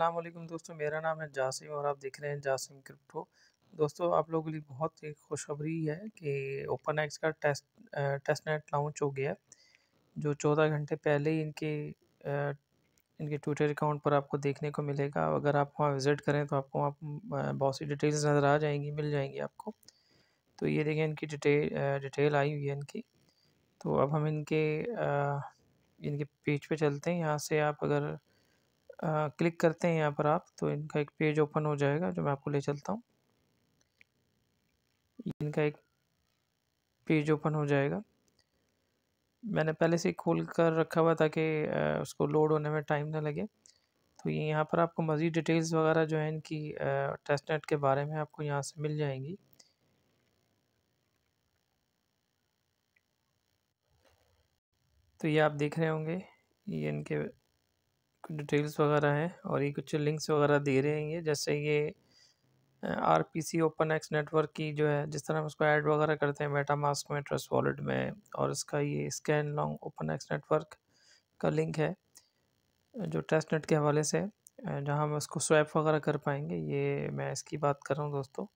अस्सलाम वालेकुम दोस्तों मेरा नाम है जासिम और आप देख रहे हैं जासिम क्रिप्टो दोस्तों आप लोगों के लिए बहुत एक खुशखबरी है कि ओपन एक्स का टेस्ट टेस्ट नेट लॉन्च हो गया जो चौदह घंटे पहले ही इनके इनके ट्विटर अकाउंट पर आपको देखने को मिलेगा अगर आप वहाँ विज़िट करें तो आपको वहाँ बहुत सी डिटेल्स नज़र आ जाएंगी मिल जाएंगी आपको तो ये देखें इनकी डिटेल डिटेल आई हुई है इनकी तो अब हम इनके इनके पेज पे चलते हैं यहाँ से आप अगर क्लिक करते हैं यहाँ पर आप तो इनका एक पेज ओपन हो जाएगा जो मैं आपको ले चलता हूँ इनका एक पेज ओपन हो जाएगा मैंने पहले से खोल कर रखा हुआ था कि उसको लोड होने में टाइम ना लगे तो ये यहाँ पर आपको मज़ीद डिटेल्स वगैरह जो है इनकी टेस्ट नेट के बारे में आपको यहाँ से मिल जाएंगी तो ये आप देख रहे होंगे ये इनके डिटेल्स वगैरह हैं और ये कुछ लिंक्स वगैरह दे रहे हैं ये जैसे ये R P C open X network की जो है जिस तरह हम उसको ऐड वगैरह करते हैं मेटा मास्क में ट्रस्ट वॉलेट में और इसका ये scan long open X network का लिंक है जो टेस्ट नेट के हवाले से जहाँ हम उसको स्वैप वगैरह कर पाएंगे ये मैं इसकी बात कर रहा हूँ दोस्तों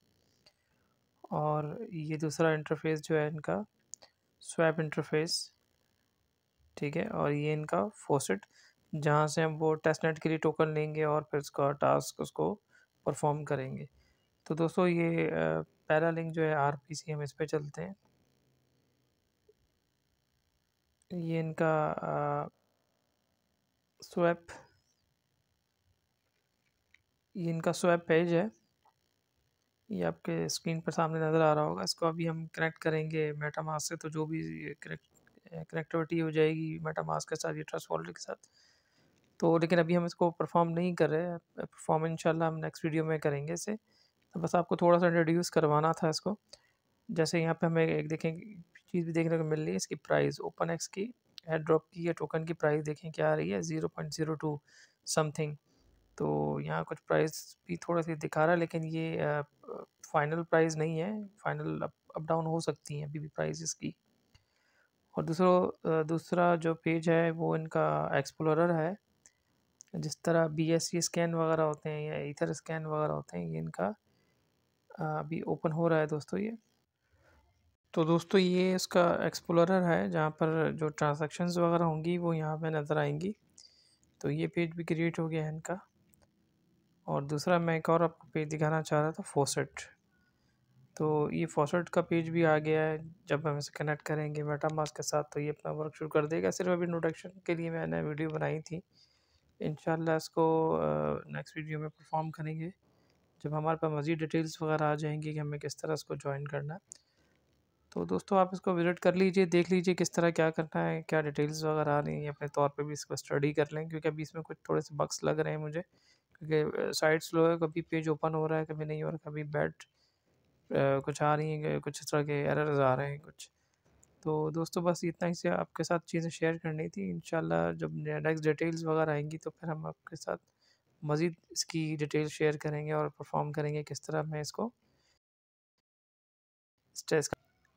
और ये दूसरा इंटरफेस जो है इनका स्वैप इंटरफेस ठीक है और ये इनका फोसेट जहाँ से हम वो टेस्टनेट के लिए टोकन लेंगे और फिर उसका टास्क उसको परफॉर्म करेंगे तो दोस्तों ये पहला लिंक जो है आर पी सी हम इस पर चलते हैं ये इनका स्वैप ये इनका स्वैप पेज है ये आपके स्क्रीन पर सामने नज़र आ रहा होगा इसको अभी हम कनेक्ट करेंगे मेटामास से तो जो भी कनेक्ट कनेक्टिविटी हो जाएगी मेटामास के साथ ये ट्रस्ट वॉलेट के साथ तो लेकिन अभी हम इसको परफॉर्म नहीं कर रहे परफॉर्म इन हम नेक्स्ट वीडियो में करेंगे इसे तो बस आपको थोड़ा सा इंट्रोड्यूस करवाना था इसको जैसे यहाँ पे हमें एक देखें चीज़ भी देखने को मिल रही है इसकी प्राइस ओपन एक्स की एड ड्रॉप की या टोकन की प्राइस देखें क्या आ रही है zero point zero two something तो यहाँ कुछ प्राइस भी थोड़ा सी दिखा रहा है लेकिन ये फाइनल प्राइस नहीं है फाइनल अप अप डाउन हो सकती हैं अभी भी प्राइस इसकी और दूसरा दूसरा जो पेज है वो इनका एक्सप्लोरर है जिस तरह बी एस सी स्कैन वगैरह होते हैं या इथर स्कैन वगैरह होते हैं ये इनका अभी ओपन हो रहा है दोस्तों ये तो दोस्तों ये इसका एक्सप्लोरर है जहाँ पर जो ट्रांजेक्शन वगैरह होंगी वो यहाँ पे नज़र आएंगी तो ये पेज भी क्रिएट हो गया है इनका और दूसरा मैं एक और आपको पेज दिखाना चाह रहा था फोसेट तो ये फोसेट का पेज भी आ गया है जब हम इसे कनेक्ट करेंगे मेटामास के साथ तो ये अपना वर्क शुरू कर देगा सिर्फ अभी नोटेक्शन के लिए मैंने वीडियो बनाई थी इन इसको नेक्स्ट वीडियो में परफॉर्म करेंगे जब हमारे पास मज़ीद डिटेल्स वगैरह आ जाएंगी कि हमें किस तरह इसको ज्वाइन करना है तो दोस्तों आप इसको विज़िट कर लीजिए देख लीजिए किस तरह क्या करना है क्या डिटेल्स वगैरह आ रही हैं अपने तौर पे भी इसको स्टडी कर लें क्योंकि अभी इसमें कुछ थोड़े से बक्स लग रहे हैं मुझे क्योंकि साइड स्लो है कभी पेज ओपन हो रहा है कभी नहीं हो रहा कभी बैट कुछ आ रही हैं कुछ इस तरह के एरर्स आ रहे हैं कुछ तो दोस्तों बस इतना ही से आपके साथ चीज़ें शेयर करनी थी इन जब नेक्स्ट डिटेल्स वगैरह आएंगी तो फिर हम आपके साथ मज़ीद इसकी डिटेल शेयर करेंगे और परफॉर्म करेंगे किस तरह मैं इसको स्ट्रेस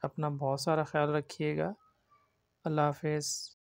अपना बहुत सारा ख्याल रखिएगा अल्लाह हाफिज़